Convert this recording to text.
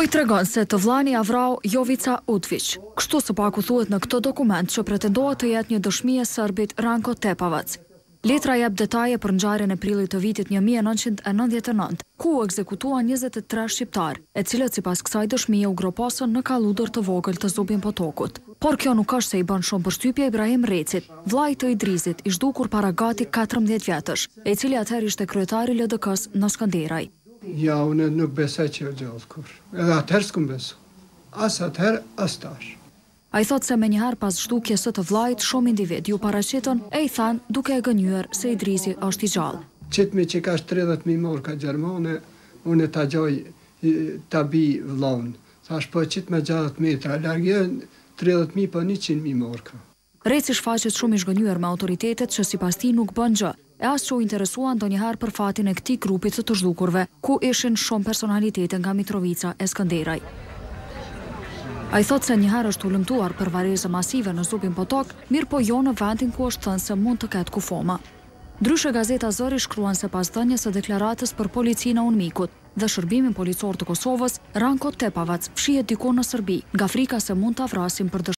Oj të regon se të vlani avrau Jovica Utvic, kështu së u thuet në këto dokument që pretendoa të jetë një dëshmije sërbit Ranko Tepavac. Letra jep detaje për nxarën e prilit të vitit 1999, ku u ekzekutua 23 shqiptar, e cilët si pas kësaj dëshmije u groposën në kaludër të vogël të zubin potokut. Por kjo nuk është se i bën shumë përstupje Ibrahim Recit, vlaj të Idrizit, ishdukur para gati 14 vjetësh, e cili atër ishte kryetari LDK-s në Skanderaj. Ja, unë nuk besoj që gjallë kur. Edhe atëherë s'kum besu. As atëherë, as tash. A i thot se me njëherë pas shtukje së të vlajt, shumë individ ju parashitën e i than duke e gënyër se drizi është i gjallë. Qitëmi që ka 30 30.000 morë ka Gjermane, unë e ta gjoj të bi vlaunë. Thash po qitë me të metra, largjen 30.000 për 100.000 morë ka. Reci shfaqet shumë i shgënyër me autoritetet që si pas ti nuk bën e asë që u interesua ndonjëherë për fatin e këti grupit të të zhdukurve, ku ishin shumë personalitetin nga Mitrovica e Skënderaj. A i thot se njëherë është ullëmtuar për vareze masive në zupin potok, mirë po jo në vendin ku është thënë se mund të ketë kufoma. Dryshe Gazeta Zëri shkruan se pas dënjës e deklaratës për policina mikut dhe shërbimin policor të Kosovës, Ranko Tepavac fshie dikon në Sërbi, nga frika se mund të avrasim për dështë.